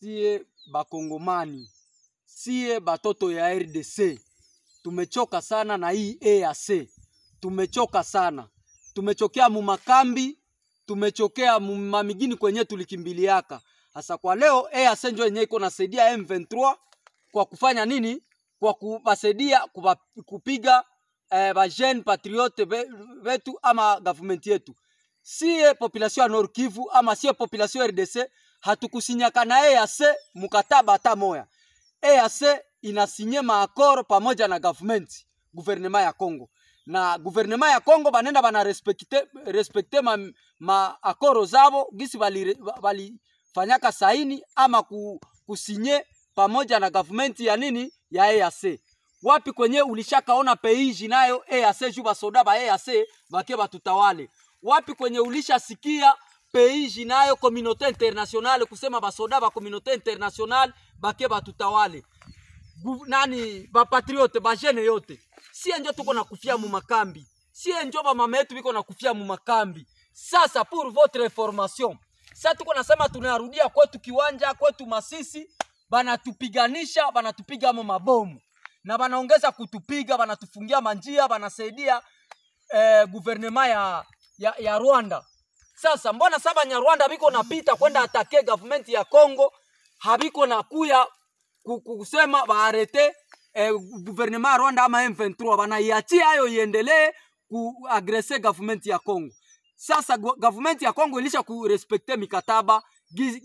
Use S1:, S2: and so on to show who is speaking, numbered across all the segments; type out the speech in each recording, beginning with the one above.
S1: sie bakongomani, sie batoto ya RDC, tumechoka sana na hii EAC, tumechoka sana, tumechokea mumakambi, tumechokea mamigini kwenye tulikimbiliaka. Hasa kwa leo EAC njo yenye iko nasaidia M23 kwa kufanya nini? Kwa kuwasaidia kupiga eh, ba jeune patriote wetu ama government yetu. Sie population ya Nord Kivu ama sie population RDC hatukusinyaka na EAC mkataba hata moya. EAC inasinye maakoro pamoja na government guvernema ya Kongo na guvernema ya Kongo banenda bana respecte, respecte ma, ma akoro zabo gisi balifanyaka saini ama ku, kusinye pamoja na government ya nini ya EAC wapi kwenye ulishakaona peiji nayo EAC juba basoda ba EAC bake batutawale wapi kwenye ulishasikia pays jinayo communauté internationale kusema basoda ba communauté internationale bake batutawale nani bapatriote bajene yote, sie njo tuko na kufia mu makambi, sie njo bamama yetu biko na kufia mu makambi. Sasa pour votre information, sasa tuko nasema tunarudia kwetu kiwanja kwetu Masisi, banatupiganisha banatupiga mo mabomu na banaongeza kutupiga, banatufungia manjia, banasaidia eh, guvernema ya, ya, ya Rwanda sasa mbona saba nyarwanda biko napita kwenda atake government ya Kongo habiko na kuya kusema baarete eh, guvernema ya Rwanda ama M23 banaiachia hayo iendelee kuagrese government ya Kongo. Sasa government ya Kongo ilisha kurespekte mikataba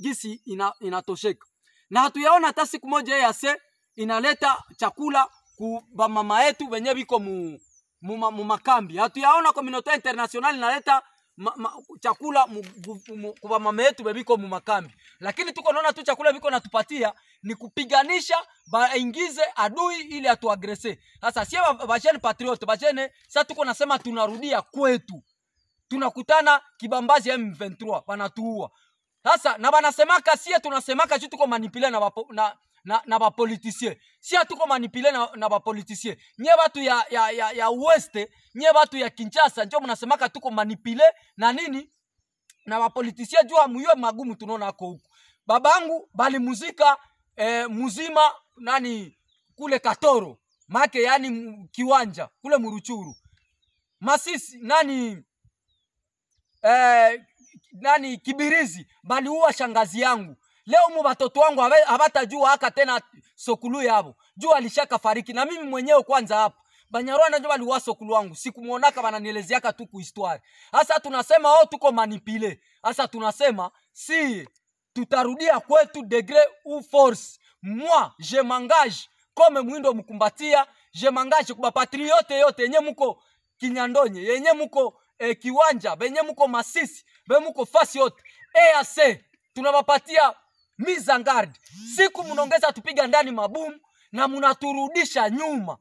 S1: gisi ina, inatosheka na hatuyaona hata siku moja EAC inaleta chakula ku mama yetu wenye biko mu, mu, mu makambi. Hatuyaona communaute international inaleta ma, ma, chakula kwa mama yetu bebiko mumakambi, lakini tuko naona tu chakula biko natupatia ni kupiganisha baingize adui ili atuagrese. Sasa sie bajene patriote bajene, sasa tuko nasema tunarudia kwetu, tunakutana kibambazi M23 wanatuua sasa, na banasemaka sie tunasemaka juu tuko manipule na, na na, na bapolitisien si atuko manipile na, na bapolitisien nye batu ya, ya, ya, ya weste nye batu ya kinchasa njo mnasemaka tuko manipile na nini na bapolitisien juu amuyo magumu ko huku babangu balimuzika eh, muzima nani kule katoro make yani kiwanja kule muruchuru masisi nani eh, nani kibirizi baliua shangazi yangu Leo mu batoto wangu habatajua aka tena sokulu yabo. Jua alishaka fariki na mimi mwenyewe kwanza hapo. Banyarwanda ndio waliwa sokulu wangu. Sikumuonaka bananielezeaka tu ku histoire. Sasa tunasema oh, tuko manipile. Sasa tunasema si tutarudia kwetu degré ou force. Moi, je m'engage comme mwindo mkumbatia, je m'engage kwa patriote yote yenye mko Kinyandonye, yenye mko eh, Kiwanja, benye mko Masisi, benye mko fasi yote. EAC tunawapatia Mizangard. Siku mnaongeza tupiga ndani mabumu na mnaturudisha nyuma.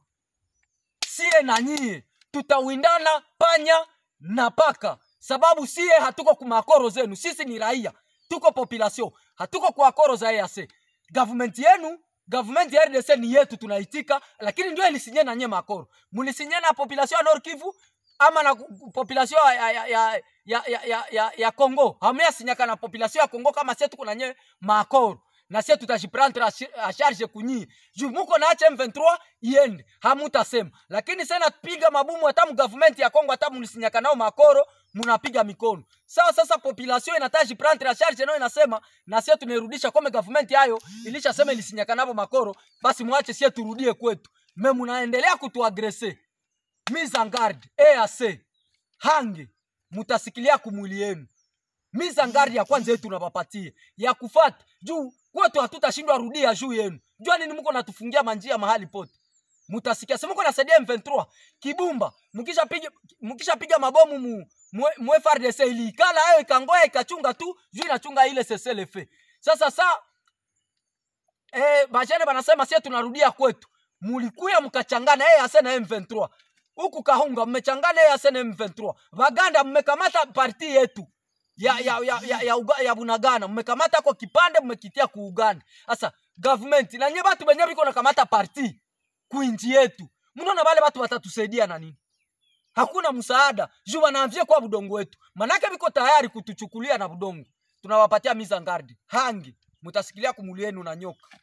S1: Sie na nyie tutawindana panya na paka, sababu sie hatuko kumakoro zenu. Sisi ni raia, tuko population, hatuko kuakoro za EAC. Government yenu Government ya RDC ni yetu, tunaitika, lakini ndio ilisinye na nye makoro, mulisinye na population ya Nord Kivu ama na population ya, ya, ya, ya, ya, ya, ya, ya Hamia hamuyasinyaka na population ya Congo kama sie tuko nanye maakoro na sie tutajiprendre a charge kunyi juu muko na M23 iende, hamutasema. Lakini sasa napiga mabumu, hata government ya Kongo hata mlisinyaka nao makoro, mnapiga mikono sawa. Sasa population inataji prendre a charge nao inasema, na sie tumerudisha kwa government hayo ilishasema ilisinyaka nao makoro, basi mwache sie turudie kwetu, me munaendelea kutuagrese mise en garde EAC hange, mutasikilia kumwili yenu. Mise en garde ya kwanza yetu nabapatia ya kufata juu kwetu, hatutashindwa rudia juu yenu. Jua nini, mko natufungia manjia mahali pote mutasikia sema uko nasaidia M23 Kibumba, mkishapiga mkishapiga mabomu mu, mu, mu FRDC iliikala hayo ikangoya ikachunga tu juu inachunga ile seselefe. Sasa sa eh, bajene banasema sie tunarudia kwetu, mulikuya mkachangana eh, ase na M23 huku Kahunga mmechangalea sene M23. Baganda mmekamata parti yetu ya, ya, ya, ya, ya, ya, ya Bunagana mmekamata kwa kipande mmekitia ku Uganda. Sasa government na nyie batu benye biko nakamata parti kuinji nchi yetu, mnaona bale batu watatusaidia na nini? Hakuna msaada juu wanaanzia kwa budongo wetu, manake biko tayari kutuchukulia na budongo. Tunawapatia mizangardi hangi, mutasikilia kumulienu na nyoka.